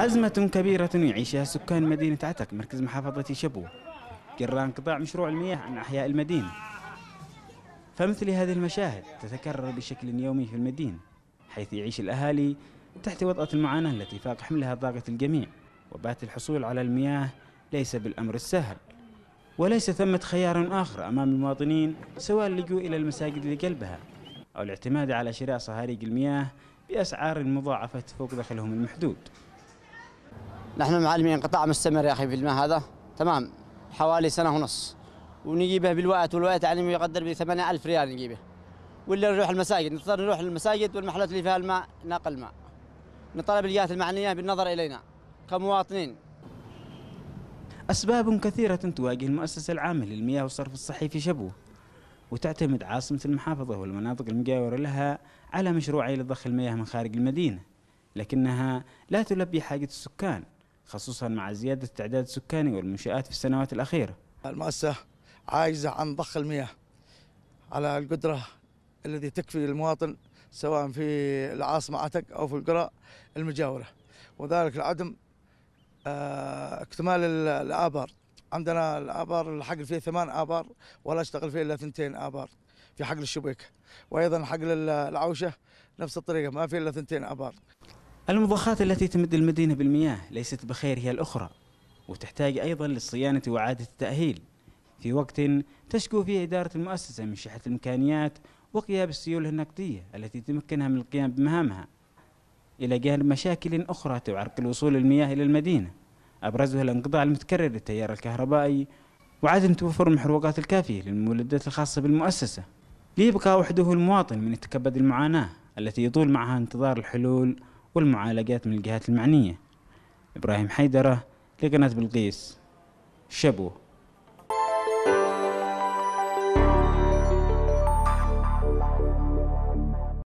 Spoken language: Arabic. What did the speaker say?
أزمة كبيرة يعيشها سكان مدينة عتق مركز محافظة شبوة جراء انقطاع مشروع المياه عن أحياء المدينة فمثل هذه المشاهد تتكرر بشكل يومي في المدينة حيث يعيش الأهالي تحت وطأة المعاناة التي فاق حملها طاقة الجميع وبات الحصول على المياه ليس بالأمر السهل وليس ثمة خيار آخر أمام المواطنين سواء اللجوء إلى المساجد لقلبها أو الاعتماد على شراء صهاريج المياه بأسعار مضاعفة فوق دخلهم المحدود نحن معلمين قطاع مستمر يا أخي في الماء هذا تمام حوالي سنة ونص ونجيبه بالوقت والوقت يعني يقدر ب 8000 ريال نجيبه ولا نروح المساجد نضطر نروح للمساجد والمحلات اللي فيها الماء ناقل الماء نطالب الجهات المعنية بالنظر إلينا كمواطنين أسباب كثيرة تواجه المؤسسة العامة للمياه والصرف الصحي في شبوه وتعتمد عاصمة المحافظة والمناطق المجاورة لها على مشروعي لضخ المياه من خارج المدينة لكنها لا تلبي حاجة السكان خصوصا مع زيادة التعداد السكاني والمنشآت في السنوات الأخيرة المؤسسة عاجزة عن ضخ المياه على القدرة التي تكفي المواطن سواء في العاصمة عتق أو في القرى المجاورة وذلك العدم آه، اكتمال الآبار عندنا الابار الحقل فيه ثمان ابار ولا اشتغل فيه الا ثنتين ابار في حقل الشبيكه وايضا حقل العوشه نفس الطريقه ما في الا ثنتين ابار. المضخات التي تمد المدينه بالمياه ليست بخير هي الاخرى وتحتاج ايضا للصيانه واعاده التاهيل في وقت تشكو فيه اداره المؤسسه من شحه الامكانيات وغياب السيوله النقديه التي تمكنها من القيام بمهامها الى جانب مشاكل اخرى تعرقل وصول المياه الى المدينه. أبرزها الانقطاع المتكرر للتيار الكهربائي وعدم توفر المحروقات الكافية للمولدات الخاصة بالمؤسسة ليبقى وحده المواطن من تكبد المعاناة التي يطول معها انتظار الحلول والمعالجات من الجهات المعنية إبراهيم حيدرة لقناة بلقيس شبوه